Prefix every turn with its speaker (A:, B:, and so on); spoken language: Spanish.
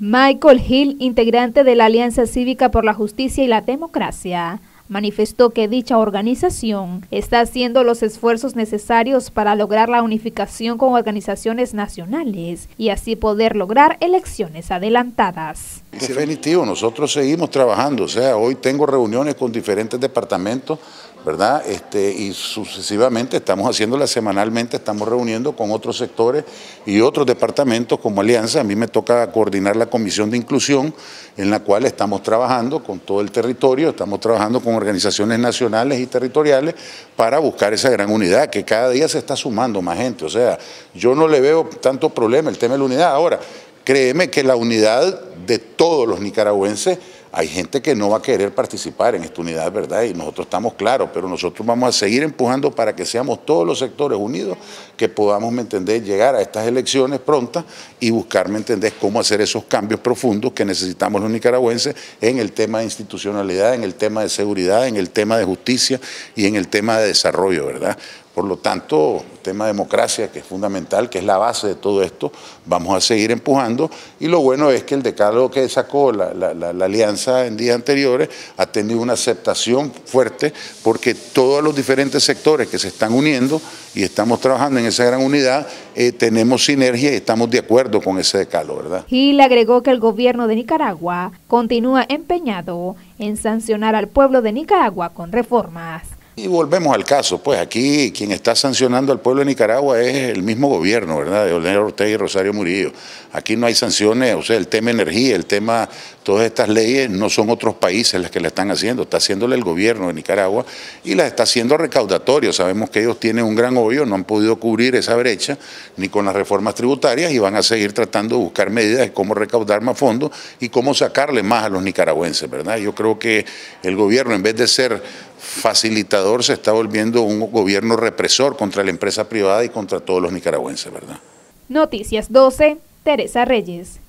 A: Michael Hill, integrante de la Alianza Cívica por la Justicia y la Democracia, manifestó que dicha organización está haciendo los esfuerzos necesarios para lograr la unificación con organizaciones nacionales y así poder lograr elecciones adelantadas.
B: Definitivo, nosotros seguimos trabajando, o sea, hoy tengo reuniones con diferentes departamentos, ¿verdad? Este, y sucesivamente estamos haciéndolas semanalmente, estamos reuniendo con otros sectores y otros departamentos como Alianza. A mí me toca coordinar la Comisión de Inclusión, en la cual estamos trabajando con todo el territorio, estamos trabajando con organizaciones nacionales y territoriales para buscar esa gran unidad, que cada día se está sumando más gente. O sea, yo no le veo tanto problema el tema de la unidad. Ahora, créeme que la unidad de todos los nicaragüenses, hay gente que no va a querer participar en esta unidad, ¿verdad? Y nosotros estamos claros, pero nosotros vamos a seguir empujando para que seamos todos los sectores unidos, que podamos, ¿me entendés?, llegar a estas elecciones prontas y buscar, ¿me cómo hacer esos cambios profundos que necesitamos los nicaragüenses en el tema de institucionalidad, en el tema de seguridad, en el tema de justicia y en el tema de desarrollo, ¿verdad? Por lo tanto, tema de democracia, que es fundamental, que es la base de todo esto, vamos a seguir empujando. Y lo bueno es que el decálogo que sacó la, alianza en días anteriores ha tenido una aceptación fuerte porque todos los diferentes sectores que se están uniendo y estamos trabajando en esa gran unidad, eh, tenemos sinergia y estamos de acuerdo con ese decálogo, ¿verdad?
A: le agregó que el gobierno de Nicaragua continúa empeñado en sancionar al pueblo de Nicaragua con reformas.
B: Y volvemos al caso, pues aquí quien está sancionando al pueblo de Nicaragua es el mismo gobierno, ¿verdad? De Orlando Ortega y Rosario Murillo. Aquí no hay sanciones, o sea, el tema energía, el tema, todas estas leyes no son otros países las que la están haciendo, está haciéndole el gobierno de Nicaragua y la está haciendo recaudatorio. Sabemos que ellos tienen un gran hoyo, no han podido cubrir esa brecha ni con las reformas tributarias y van a seguir tratando de buscar medidas de cómo recaudar más fondos y cómo sacarle más a los nicaragüenses, ¿verdad? Yo creo que el gobierno, en vez de ser facilitador se está volviendo un gobierno represor contra la empresa privada y contra todos los nicaragüenses, ¿verdad?
A: Noticias 12, Teresa Reyes.